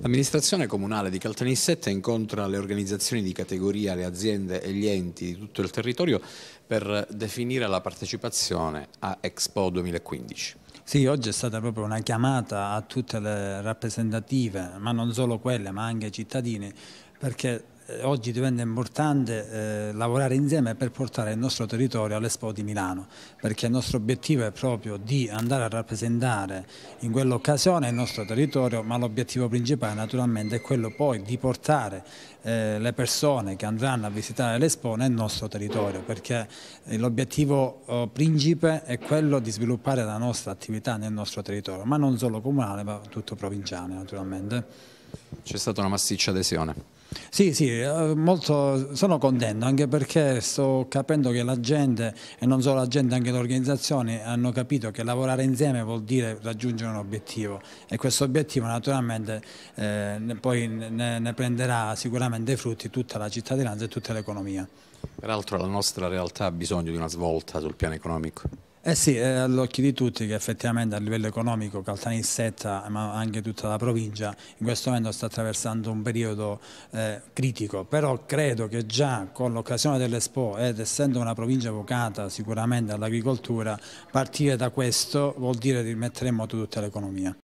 L'amministrazione comunale di Caltanissette incontra le organizzazioni di categoria, le aziende e gli enti di tutto il territorio per definire la partecipazione a Expo 2015. Sì, oggi è stata proprio una chiamata a tutte le rappresentative, ma non solo quelle, ma anche ai cittadini, perché eh, oggi diventa importante eh, lavorare insieme per portare il nostro territorio all'Expo di Milano, perché il nostro obiettivo è proprio di andare a rappresentare in quell'occasione il nostro territorio, ma l'obiettivo principale naturalmente è quello poi di portare eh, le persone che andranno a visitare l'Expo nel nostro territorio, perché eh, l'obiettivo eh, principe è quello di sviluppare la nostra attività nel nostro territorio, ma non solo comunale, ma tutto provinciale naturalmente. C'è stata una massiccia adesione. Sì, sì, eh, molto, sono contento anche perché sto capendo che la gente, e non solo la gente, anche le organizzazioni hanno capito che lavorare insieme vuol dire raggiungere un obiettivo e questo obiettivo naturalmente eh, poi ne, ne prenderà sicuramente frutti tutta la cittadinanza e tutta l'economia. Peraltro la nostra realtà ha bisogno di una svolta sul piano economico. Eh sì, è eh, all'occhio di tutti che effettivamente a livello economico Caltanissetta, ma anche tutta la provincia, in questo momento sta attraversando un periodo eh, critico, però credo che già con l'occasione dell'Expo, ed essendo una provincia vocata sicuramente all'agricoltura, partire da questo vuol dire rimettere in moto tutta l'economia.